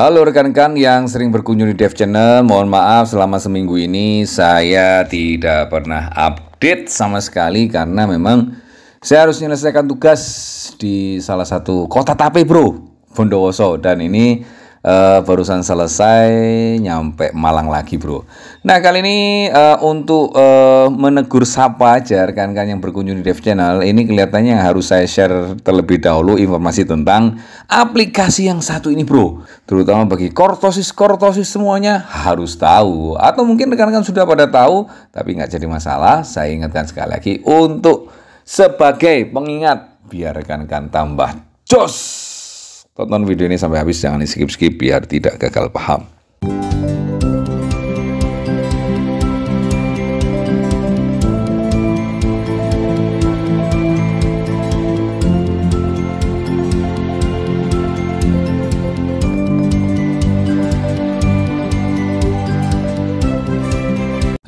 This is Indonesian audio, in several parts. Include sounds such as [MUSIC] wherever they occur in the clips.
Halo rekan-rekan yang sering berkunjung di Dev Channel, mohon maaf selama seminggu ini saya tidak pernah update sama sekali karena memang saya harus menyelesaikan tugas di salah satu kota tape bro, Bondowoso dan ini Uh, barusan selesai nyampe Malang lagi bro. Nah kali ini uh, untuk uh, menegur sapa aja rekan-rekan yang berkunjung di Dev Channel ini kelihatannya harus saya share terlebih dahulu informasi tentang aplikasi yang satu ini bro. Terutama bagi kortosis-kortosis semuanya harus tahu. Atau mungkin rekan-rekan sudah pada tahu tapi nggak jadi masalah. Saya ingatkan sekali lagi untuk sebagai pengingat biar rekan-rekan tambah jos. Tonton video ini sampai habis, jangan skip-skip biar tidak gagal paham.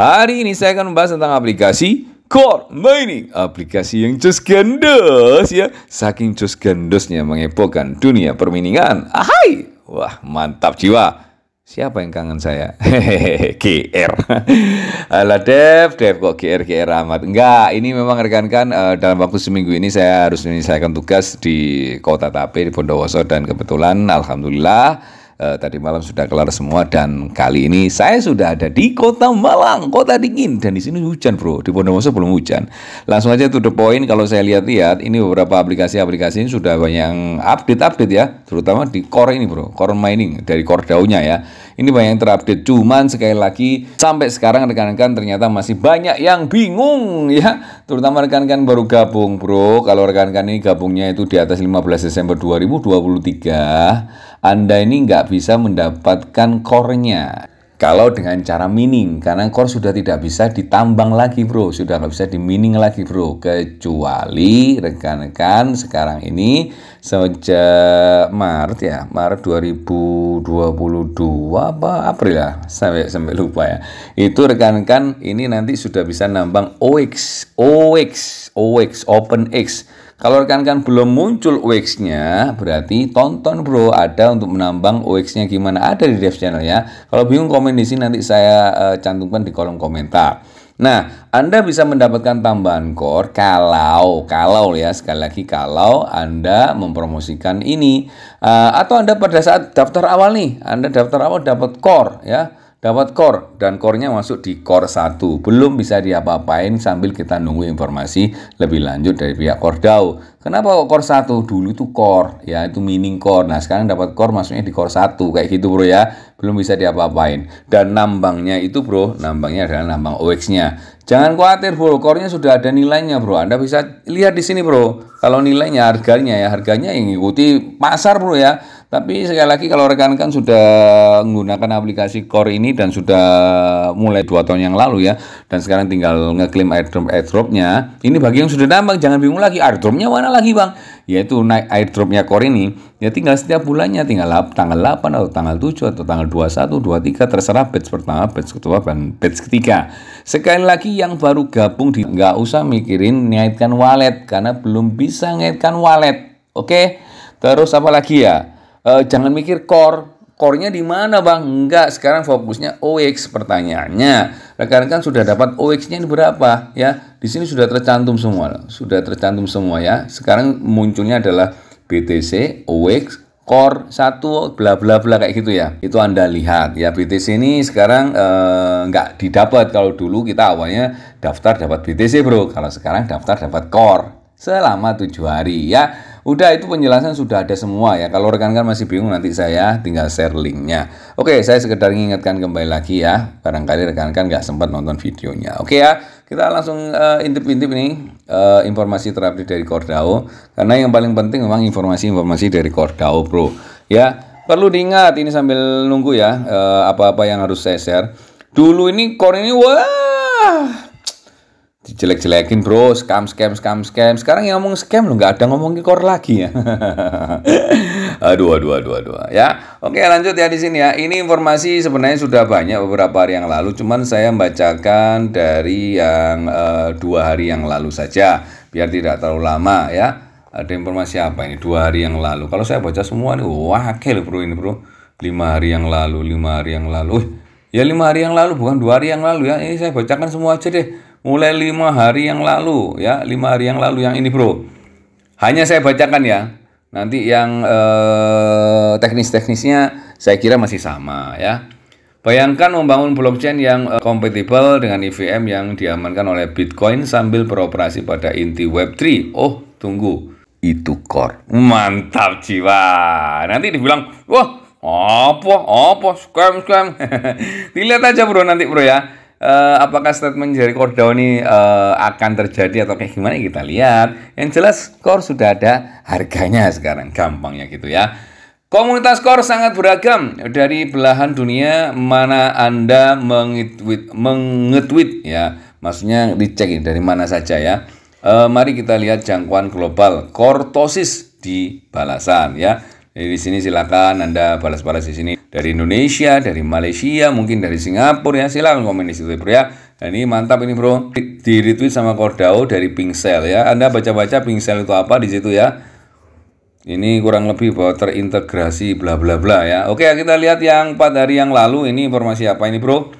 Hari ini saya akan membahas tentang aplikasi Core Mining, nah, aplikasi yang cus gendos ya, saking cus gendosnya mengepokkan dunia perminingan. Ahai, wah mantap jiwa. Siapa yang kangen saya? Hehehe, GR. [LAUGHS] Alah Dev, Dev kok GR GR amat. Enggak, ini memang rekan-rekan uh, dalam waktu seminggu ini saya harus menyelesaikan tugas di Kota Tape di Bondowoso dan kebetulan alhamdulillah uh, tadi malam sudah kelar semua dan kali ini saya sudah ada di kota Malang, kota dingin dan di sini hujan bro. Di Bondowoso belum hujan. Langsung aja to the point kalau saya lihat-lihat ini beberapa aplikasi-aplikasi ini sudah banyak update-update ya, terutama di core ini bro, core mining dari core daunnya ya. Ini banyak yang terupdate. Cuman sekali lagi sampai sekarang rekan-rekan ternyata masih banyak yang bingung ya. Terutama rekan-rekan baru gabung bro. Kalau rekan-rekan ini gabungnya itu di atas 15 Desember 2023. Anda ini nggak bisa mendapatkan core-nya kalau dengan cara mining karena core sudah tidak bisa ditambang lagi bro sudah nggak bisa dimining lagi bro kecuali rekan-rekan sekarang ini sejak Maret ya Maret 2022 apa April ya sampai sampai lupa ya itu rekan-rekan ini nanti sudah bisa nambang OX OX OX open x. Kalau rekan-rekan belum muncul ox nya berarti tonton bro, ada untuk menambang ox nya gimana, ada di dev channel ya. Kalau bingung komen di sini nanti saya eh, cantumkan di kolom komentar. Nah, Anda bisa mendapatkan tambahan core kalau, kalau ya, sekali lagi kalau Anda mempromosikan ini. Uh, atau Anda pada saat daftar awal nih, Anda daftar awal dapat core ya dapat core dan core-nya masuk di core 1. Belum bisa diapa-apain sambil kita nunggu informasi lebih lanjut dari pihak core DAO. Kenapa kok core 1? Dulu itu core, ya itu mining core. Nah, sekarang dapat core masuknya di core 1 kayak gitu, Bro ya. Belum bisa diapa-apain. Dan nambangnya itu, Bro, nambangnya adalah nambang OX-nya. Jangan khawatir, Bro. Core-nya sudah ada nilainya, Bro. Anda bisa lihat di sini, Bro. Kalau nilainya harganya ya, harganya yang ngikuti pasar, Bro ya tapi sekali lagi kalau rekan-rekan kan sudah menggunakan aplikasi Core ini dan sudah mulai dua tahun yang lalu ya, dan sekarang tinggal ngeklaim airdrop airdropnya. Ini bagi yang sudah nambah jangan bingung lagi airdropnya mana lagi bang? Yaitu naik airdropnya Core ini ya tinggal setiap bulannya tinggal tanggal 8 atau tanggal 7 atau tanggal 21, 23 terserah batch pertama, batch kedua, dan batch ketiga. Sekali lagi yang baru gabung di nggak usah mikirin niatkan wallet karena belum bisa ngaitkan wallet. Oke, terus apa lagi ya? e, jangan mikir core core-nya di mana bang? Enggak, sekarang fokusnya OX pertanyaannya. Rekan-rekan sudah dapat OX-nya ini berapa? Ya, di sini sudah tercantum semua, sudah tercantum semua ya. Sekarang munculnya adalah BTC, OX, core 1 bla bla bla kayak gitu ya. Itu Anda lihat ya BTC ini sekarang eh, didapat kalau dulu kita awalnya daftar dapat BTC, Bro. Kalau sekarang daftar dapat core selama tujuh hari ya. Udah itu penjelasan sudah ada semua ya. Kalau rekan-rekan masih bingung nanti saya tinggal share linknya. Oke, saya sekedar mengingatkan kembali lagi ya. Barangkali rekan-rekan nggak sempat nonton videonya. Oke ya, kita langsung eh, intip-intip nih eh, uh, informasi terupdate dari Kordao. Karena yang paling penting memang informasi-informasi dari Kordao Pro. Ya, perlu diingat ini sambil nunggu ya eh, apa-apa yang harus saya share. Dulu ini core ini wah dijelek-jelekin bro scam scam scam scam sekarang yang ngomong scam lo nggak ada ngomongin kor lagi ya [LAUGHS] aduh aduh aduh aduh ya oke lanjut ya di sini ya ini informasi sebenarnya sudah banyak beberapa hari yang lalu cuman saya membacakan dari yang uh, dua hari yang lalu saja biar tidak terlalu lama ya ada informasi apa ini dua hari yang lalu kalau saya baca semua nih wah wakil bro ini bro lima hari yang lalu lima hari yang lalu ya lima hari yang lalu bukan dua hari yang lalu ya ini saya bacakan semua aja deh mulai lima hari yang lalu ya lima hari yang lalu yang ini bro hanya saya bacakan ya nanti yang eh, teknis-teknisnya saya kira masih sama ya bayangkan membangun blockchain yang eh, kompatibel dengan EVM yang diamankan oleh Bitcoin sambil beroperasi pada inti Web3 oh tunggu itu core mantap jiwa nanti dibilang wah apa apa scam scam [LAUGHS] dilihat aja bro nanti bro ya uh, apakah statement dari Cordao ini uh, akan terjadi atau kayak gimana ya, kita lihat. Yang jelas Core sudah ada harganya sekarang, gampangnya gitu ya. Komunitas Core sangat beragam dari belahan dunia mana Anda mengetweet, mengetweet ya. Maksudnya dicek dari mana saja ya. uh, mari kita lihat jangkauan global kortosis di balasan ya. Jadi di sini silakan Anda balas-balas di sini dari Indonesia, dari Malaysia, mungkin dari Singapura ya. Silakan komen di situ bro ya. Dan nah, ini mantap ini bro. Di retweet sama Kordao dari Pingsel ya. Anda baca-baca Pingsel itu apa di situ ya. Ini kurang lebih bahwa terintegrasi bla bla bla ya. Oke, kita lihat yang 4 hari yang lalu ini informasi apa ini bro?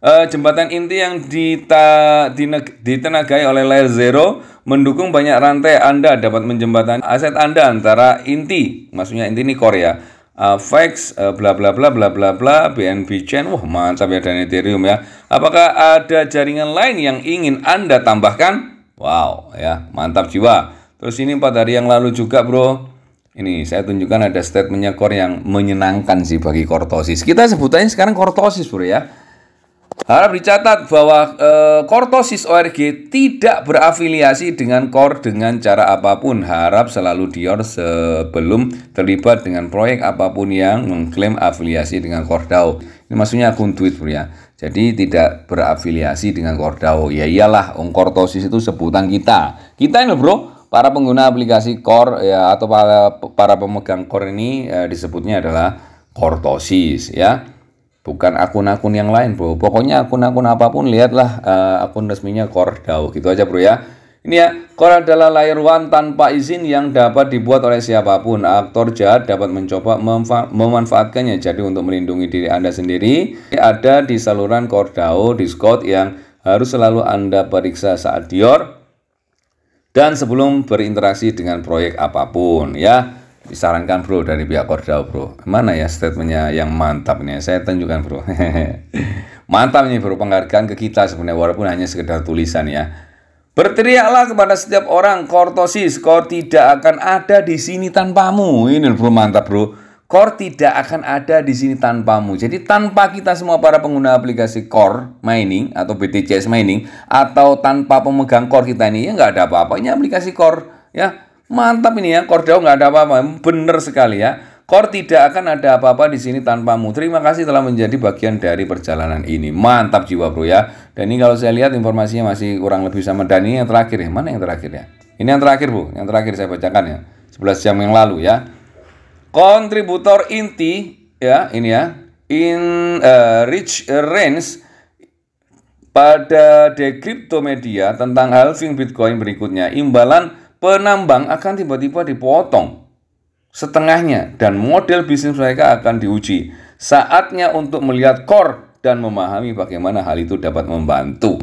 Uh, jembatan inti yang dita, ditenagai oleh layer zero mendukung banyak rantai Anda dapat menjembatani aset Anda antara inti, maksudnya inti ini Korea, uh, eh, Fax, uh, eh, bla bla bla bla bla bla, BNB Chain, wah mantap ya dan Ethereum ya. Apakah ada jaringan lain yang ingin Anda tambahkan? Wow, ya mantap jiwa. Terus ini empat hari yang lalu juga bro, ini saya tunjukkan ada statementnya Core yang menyenangkan sih bagi Kortosis. Kita sebutannya sekarang Kortosis bro ya. Harap dicatat bahwa e, Kortosis ORG tidak berafiliasi dengan KOR dengan cara apapun. Harap selalu dior sebelum terlibat dengan proyek apapun yang mengklaim afiliasi dengan DAO. Ini maksudnya akun Twitter ya. Jadi tidak berafiliasi dengan DAO. Ya iyalah, Om Kortosis itu sebutan kita. Kita ini bro, para pengguna aplikasi KOR ya atau para para pemegang KOR ini ya, disebutnya adalah Kortosis ya bukan akun-akun yang lain bro pokoknya akun-akun apapun lihatlah uh, akun resminya Kordau gitu aja bro ya ini ya kor adalah layar one tanpa izin yang dapat dibuat oleh siapapun aktor jahat dapat mencoba memanfaatkannya jadi untuk melindungi diri anda sendiri ada di saluran Kordao Discord yang harus selalu anda periksa saat dior dan sebelum berinteraksi dengan proyek apapun ya disarankan bro dari pihak Korda bro mana ya statementnya yang mantap nih saya tunjukkan bro [LAUGHS] mantap nih bro penghargaan ke kita sebenarnya walaupun hanya sekedar tulisan ya Berteriaklah kepada setiap orang, Kortosis, Kor tidak akan ada di sini tanpamu. Ini bro mantap bro. Kor tidak akan ada di sini tanpamu. Jadi tanpa kita semua para pengguna aplikasi Kor Mining atau BTCS Mining atau tanpa pemegang Kor kita ini ya nggak ada apa-apanya aplikasi Kor ya Mantap ini ya, Cordao nggak ada apa-apa, bener sekali ya. Kor tidak akan ada apa-apa di sini tanpamu. Terima kasih telah menjadi bagian dari perjalanan ini. Mantap jiwa bro ya. Dan ini kalau saya lihat informasinya masih kurang lebih sama. Dan ini yang terakhir ya. Mana yang terakhir ya? Ini yang terakhir bu. Yang terakhir saya bacakan ya. 11 jam yang lalu ya. Kontributor inti ya ini ya. In uh, Rich Range pada Decrypto Media tentang halving Bitcoin berikutnya. Imbalan penambang akan tiba-tiba dipotong setengahnya dan model bisnis mereka akan diuji. Saatnya untuk melihat core dan memahami bagaimana hal itu dapat membantu.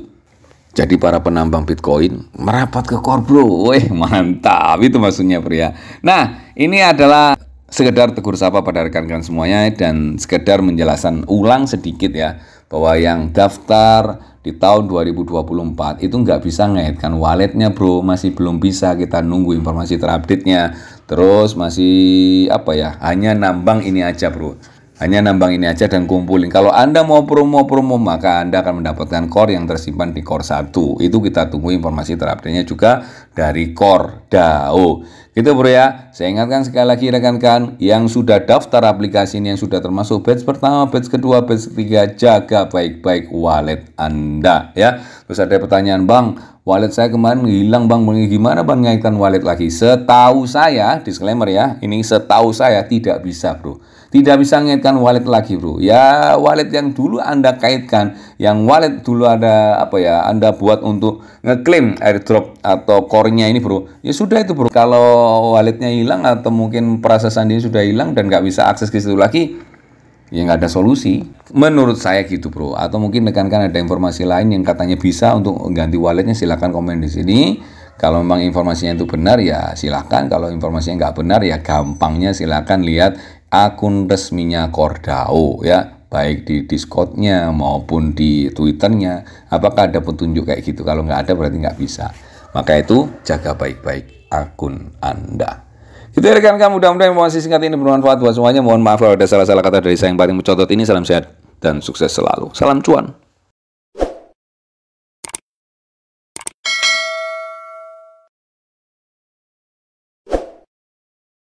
Jadi para penambang Bitcoin merapat ke core bro. Weh, mantap itu maksudnya pria. Ya. Nah, ini adalah sekedar tegur sapa pada rekan-rekan semuanya dan sekedar menjelaskan ulang sedikit ya bahwa yang daftar di tahun 2024 itu nggak bisa ngaitkan walletnya bro masih belum bisa kita nunggu informasi terupdate nya terus masih apa ya hanya nambang ini aja bro hanya nambang ini aja dan kumpulin kalau anda mau promo-promo maka anda akan mendapatkan core yang tersimpan di core 1 itu kita tunggu informasi terupdate nya juga dari core DAO Gitu bro ya, saya ingatkan sekali lagi rekan-rekan yang sudah daftar aplikasi ini yang sudah termasuk batch pertama, batch kedua, batch ketiga, jaga baik-baik wallet Anda ya. Terus ada pertanyaan bang, wallet saya kemarin hilang bang, gimana bang ngaitkan wallet lagi? Setahu saya, disclaimer ya, ini setahu saya tidak bisa bro. Tidak bisa mengaitkan wallet lagi bro. Ya wallet yang dulu Anda kaitkan, yang wallet dulu ada apa ya, Anda buat untuk ngeklaim airdrop atau core-nya ini bro. Ya sudah itu bro. Kalau walletnya hilang atau mungkin prasasaan dia sudah hilang dan nggak bisa akses ke situ lagi, ya nggak ada solusi menurut saya gitu bro atau mungkin rekan-rekan ada informasi lain yang katanya bisa untuk ganti walletnya silahkan komen di sini kalau memang informasinya itu benar ya silahkan kalau informasinya nggak benar ya gampangnya silahkan lihat akun resminya Kordao ya baik di Discordnya maupun di Twitternya apakah ada petunjuk kayak gitu kalau nggak ada berarti nggak bisa maka itu jaga baik-baik akun Anda kita gitu ya, rekan-rekan mudah-mudahan informasi singkat ini bermanfaat buat semuanya mohon maaf kalau ada salah-salah kata dari saya yang paling mencotot ini salam sehat dan sukses selalu salam cuan